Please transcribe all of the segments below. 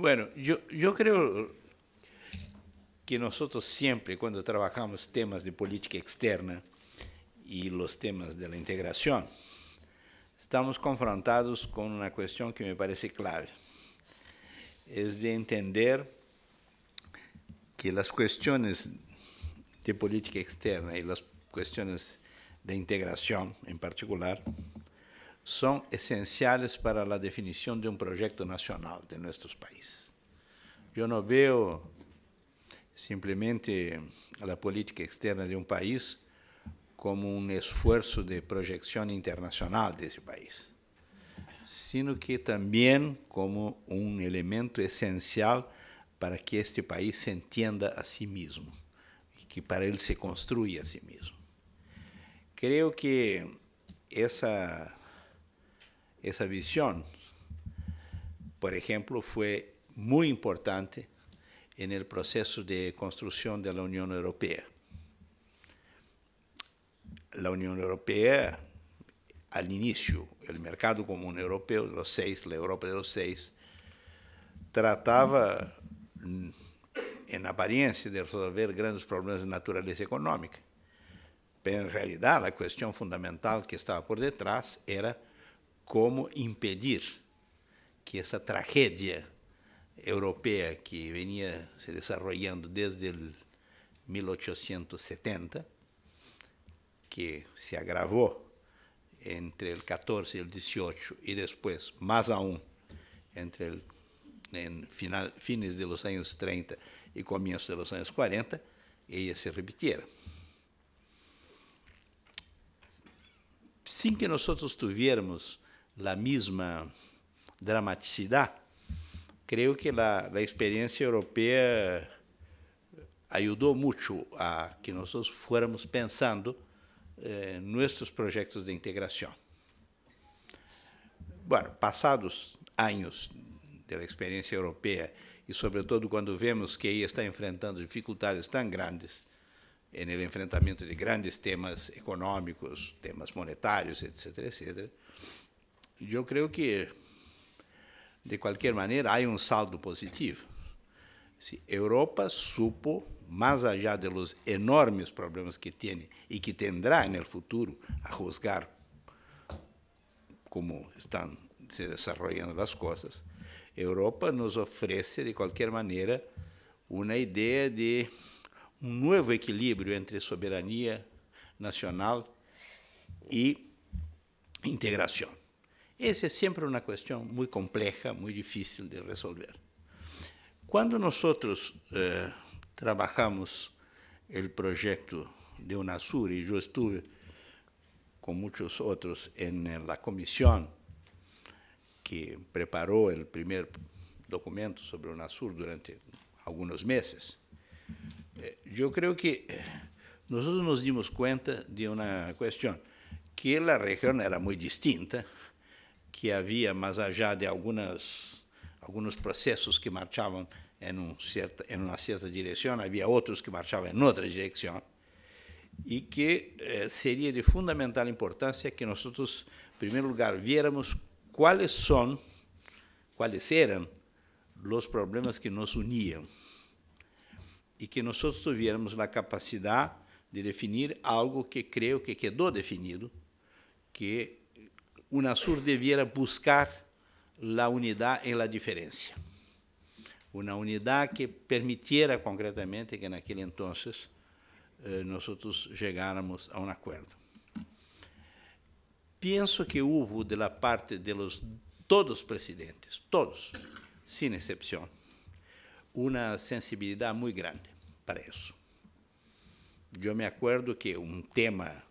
Bueno, yo, yo creo que nosotros siempre cuando trabajamos temas de política externa y los temas de la integración, estamos confrontados con una cuestión que me parece clave. Es de entender que las cuestiones de política externa y las cuestiones de integración en particular são essenciais para a definição de um projeto nacional de nossos países. Eu não vejo simplesmente a política externa de um país como um esforço de projeção internacional desse país, sino que também como um elemento essencial para que este país se entenda a si mesmo, e que para ele se construa a si mesmo. Creio que essa esa visión, por ejemplo, fue muy importante en el proceso de construcción de la Unión Europea. La Unión Europea, al inicio, el mercado común europeo los seis, la Europa de los seis, trataba mm, en apariencia de resolver grandes problemas de naturaleza económica. Pero en realidad la cuestión fundamental que estaba por detrás era como impedir que essa tragédia europeia que venia se desarrollando desde 1870, que se agravou entre o 14 e o 18 e depois mais aún entre el, en final, fines de los anos 30 e começo de los anos 40, ella se repitiera. Sin que nosotros tuviéramos la misma dramaticidad, creo que la, la experiencia europea ayudó mucho a que nosotros fuéramos pensando eh, nuestros proyectos de integración. Bueno, pasados años de la experiencia europea y sobre todo cuando vemos que ella está enfrentando dificultades tan grandes en el enfrentamiento de grandes temas económicos, temas monetarios, etcétera, etcétera, eu creio que, de qualquer maneira, há um saldo positivo. Europa supo, mais allá de los enormes problemas que tem e que tendrá no futuro a juzgar como estão se desarrollando as coisas, Europa nos oferece, de qualquer maneira, uma ideia de um novo equilíbrio entre soberania nacional e integração. Esa es siempre una cuestión muy compleja, muy difícil de resolver. Cuando nosotros eh, trabajamos el proyecto de UNASUR y yo estuve con muchos otros en eh, la comisión que preparó el primer documento sobre UNASUR durante algunos meses, eh, yo creo que nosotros nos dimos cuenta de una cuestión, que la región era muy distinta que havia mas já de algumas alguns processos que marchavam em, um certa, em uma certa direção, havia outros que marchavam em outra direção, e que eh, seria de fundamental importância que nós, em primeiro lugar, viéramos quais são, quais eram os problemas que nos uniam, e que nós tivéssemos a capacidade de definir algo que creio que quedou definido, que UNASUR devia buscar a unidade e a diferença, uma unidade que permitiera concretamente que naquele aquel entonces eh, a um acordo. Penso que houve de la parte de los todos presidentes, todos, sin exceção, uma sensibilidade muito grande para isso. Eu me acuerdo que um tema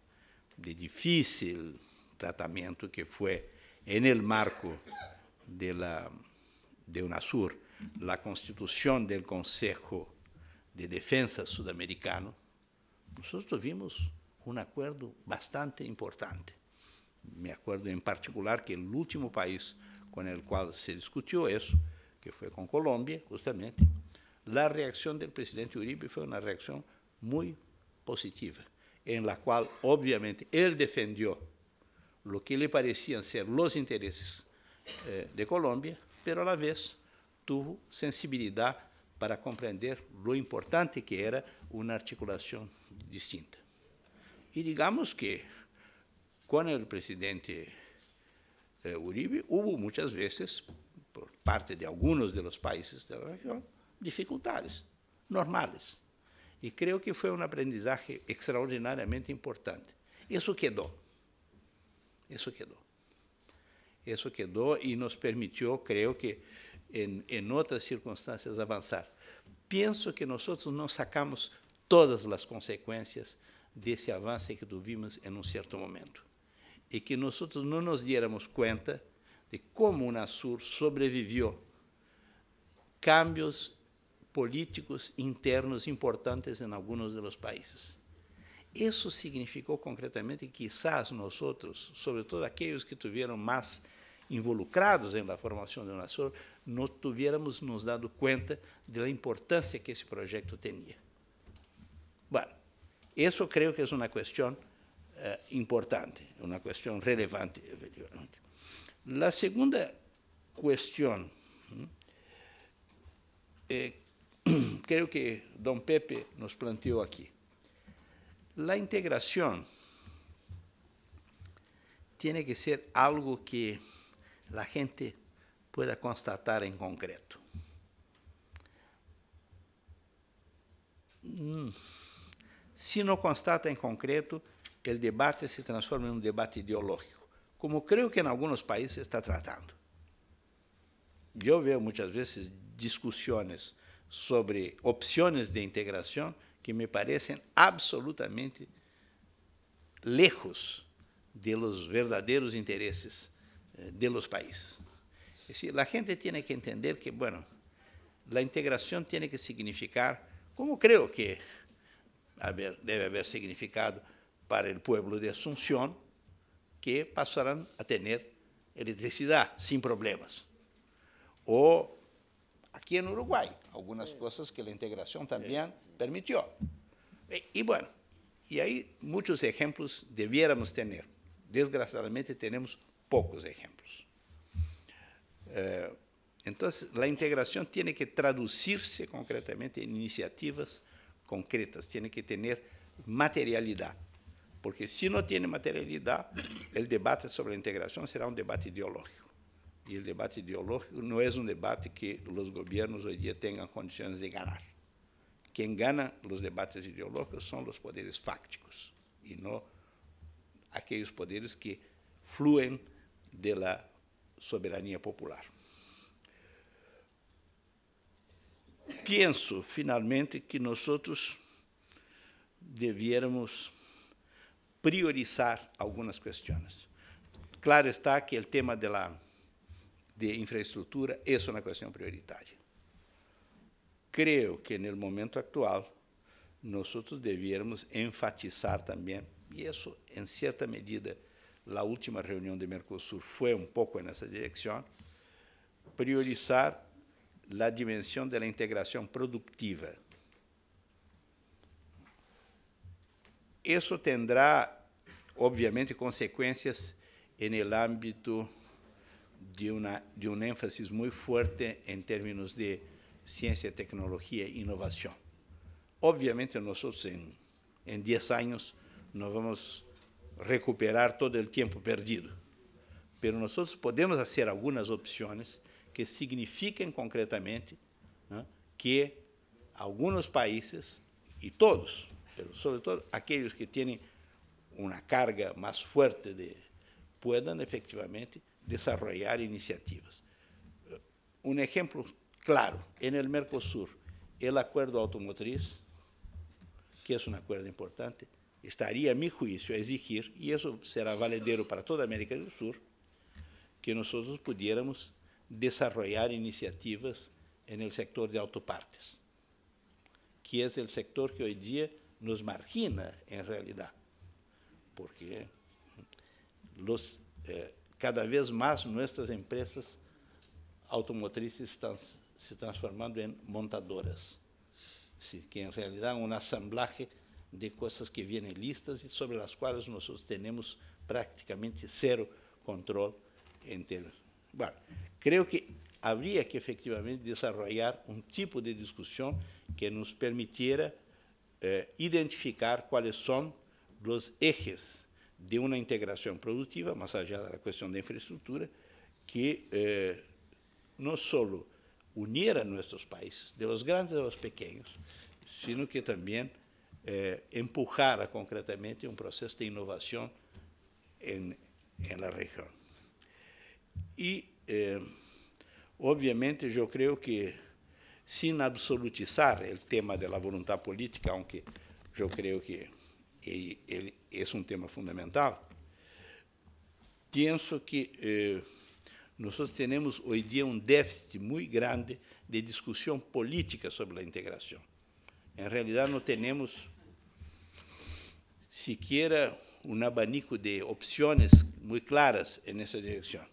de difícil tratamiento que fue en el marco de, la, de UNASUR, la constitución del Consejo de Defensa Sudamericano, nosotros tuvimos un acuerdo bastante importante. Me acuerdo en particular que el último país con el cual se discutió eso, que fue con Colombia, justamente, la reacción del presidente Uribe fue una reacción muy positiva, en la cual obviamente él defendió lo que lhe parecían ser los interesses eh, de Colombia, pero a la vez tuvo sensibilidade para compreender lo importante que era una articulación distinta. E digamos que quando el presidente eh, Uribe hubo muitas vezes, por parte de algunos de los países da região, región, dificultades normales. E creio que foi um aprendizagem extraordinariamente importante. Isso quedou. Isso quedou, isso quedou e nos permitiu, creio que, em outras circunstâncias, avançar. Penso Pienso que nós não sacamos todas as consequências desse avanço que tuvimos em um certo momento. E que nós não nos diéramos conta de como o sobreviviu sobreviveu cambios políticos internos importantes em alguns dos países. Isso significou concretamente que, quizás, nós outros, sobretudo aqueles que tiveram mais involucrados na formação do nosso, não tivéssemos nos dado conta da importância que esse projeto tinha. Bom, isso eu creio que é uma questão eh, importante, uma questão relevante, efetivamente. A segunda questão, hum, eh, creio que Dom Pepe nos planteou aqui. La integración tiene que ser algo que la gente pueda constatar en concreto. Mm. Si no constata en concreto, el debate se transforma en un debate ideológico, como creo que en algunos países está tratando. Yo veo muchas veces discusiones sobre opciones de integración que me parecem absolutamente lejos de los verdadeiros interesses eh, de los países. Decir, la gente tiene que entender que, bueno, la integración tiene que significar, como creo que haber, debe haber significado para el pueblo de Asunção, que pasarán a tener eletricidade sem problemas. Ou aquí en Uruguay, algunas cosas que la integración también permitió. E, y, bueno, y ahí muchos ejemplos debiéramos tener. Desgraciadamente tenemos pocos ejemplos. Eh, entonces, la integración tiene que traducirse concretamente en iniciativas concretas, tiene que tener materialidad, porque si no tiene materialidad, el debate sobre la integración será un debate ideológico. e o debate ideológico não é um debate que os governos hoje tenham condições de ganhar. Quem gana os debates ideológicos são os poderes fácticos e não aqueles poderes que fluem de la soberania popular. Penso, finalmente que nós deviéramos priorizar algumas questões. Claro está que o tema de de infraestrutura, isso é uma questão prioritária. Creio que, no momento atual, nós devíamos enfatizar também, e isso, em certa medida, a última reunião de Mercosul foi um pouco nessa direção, priorizar a dimensão da integração productiva. Isso terá, obviamente, consequências no âmbito de, una, un énfasis muy fuerte en términos de ciencia, tecnología e innovación. Obviamente nosotros en, 10 años no vamos a recuperar todo el tiempo perdido, pero nosotros podemos hacer algunas opciones que signifiquen concretamente que algunos países, y todos, pero sobre todo aquellos que tienen una carga más fuerte de, puedan efectivamente desarrollar iniciativas. Un ejemplo claro, en el Mercosur, el acuerdo automotriz, que es un acuerdo importante, estaría, a mi juicio, a exigir, y eso será valedero para toda América del Sur, que nosotros pudiéramos desarrollar iniciativas en el sector de autopartes, que es el sector que hoy día nos margina en realidad, porque los eh, cada vez mais nossas empresas automotrizes estão se transformando em montadoras, que em realidade é um assemblage de coisas que vêm listas e sobre as quais nós temos praticamente zero controle em termos. Bom, creio que havia que efetivamente desenvolver um tipo de discussão que nos permitiera eh, identificar quais são os ejes de uma integração produtiva, mas allá da questão da infraestrutura, que eh, só solo uniera nossos países, de los grandes a pequenos, pequeños, sino que também eh, empujara concretamente um processo de inovação em en la região. E, eh, obviamente, eu creio que sem absolutizar o tema da la voluntad política, aunque eu creio que e ele, esse é um tema fundamental, penso que eh, nós temos hoje em dia um déficit muito grande de discussão política sobre a integração. Em realidade, não temos sequer um abanico de opções muito claras nessa direção.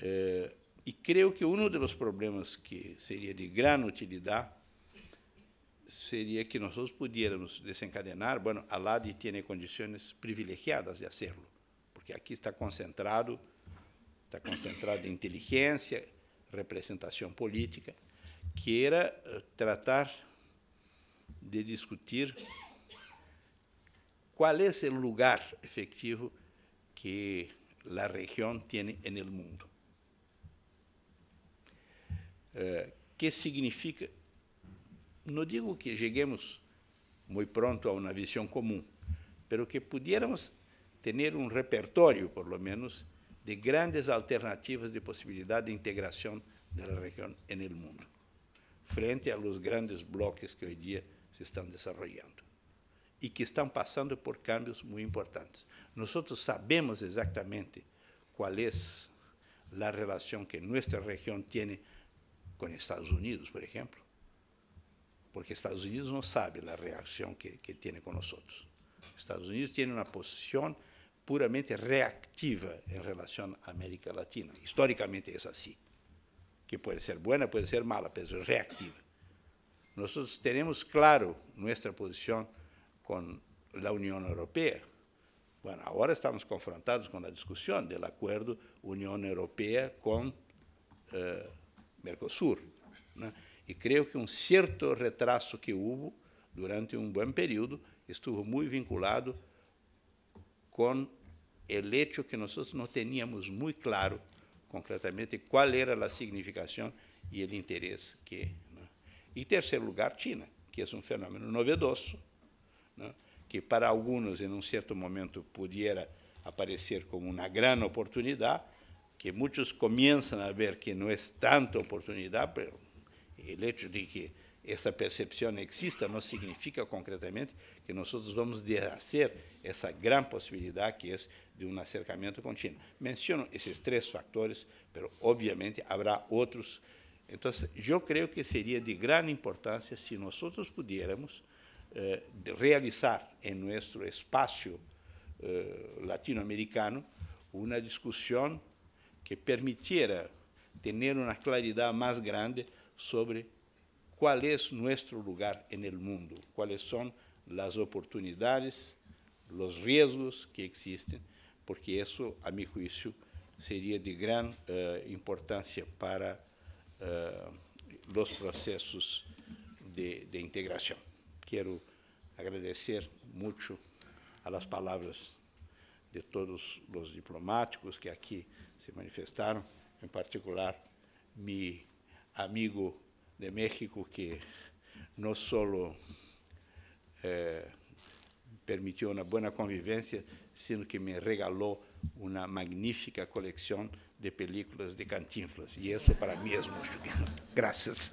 Eh, e creio que um dos problemas que seria de grande utilidade seria que nós pudéssemos desencadenar, bueno, LADI tem condições privilegiadas de hacerlo, porque aqui está concentrado, está concentrada inteligência, representação política, que era eh, tratar de discutir qual é o lugar efectivo que a região tem no el mundo. Eh, que significa não digo que cheguemos muito pronto a uma visão comum, mas que pudiéramos ter um repertório, por lo menos, de grandes alternativas de possibilidade de integração da região no mundo, frente a grandes bloques que hoje em dia se estão desenvolvendo e que estão passando por cambios muito importantes. Nós sabemos exatamente qual é a relação que nossa região tem com Estados Unidos, por exemplo, porque Estados Unidos não sabe a reação que, que tiene con nosotros. Estados Unidos tem uma posição puramente reactiva em relação a América Latina. Históricamente é assim que pode ser buena, pode ser mala, mas é reactiva. Nós temos claro nossa posição com a União Europeia Bueno, estamos confrontados com a discussão do acordo União Europeia com eh, Mercosur. E creio que um certo retraso que houve durante um bom período estuvo muito vinculado com o hecho que nós não tínhamos muito claro concretamente qual era a significação e o interesse que. Né? E terceiro lugar, China, que é um fenômeno novedoso, né? que para alguns em um certo momento pudiera aparecer como uma grande oportunidade, que muitos começam a ver que não é tanta oportunidade, mas el hecho de que essa percepção exista não significa concretamente que nós vamos deshacer essa grande possibilidade que é de um acercamento contínuo. Menciono esses três fatores, mas obviamente haverá outros. Então, eu creio que seria de grande importância se nós pudéssemos eh, realizar em nosso espaço eh, latino-americano uma discussão que permitiera ter uma claridade mais grande sobre é o nosso lugar no mundo, quais são as oportunidades, os riscos que existem, porque isso, a meu juízo, seria de grande eh, importância para eh, os processos de, de Quero agradecer muito às palavras de todos os diplomáticos que aqui se manifestaram, em particular, me amigo de México que não só eh, permitiu uma boa convivência, sino que me regalou uma magnífica coleção de películas de Cantinflas. E isso para mim é muito. Graças.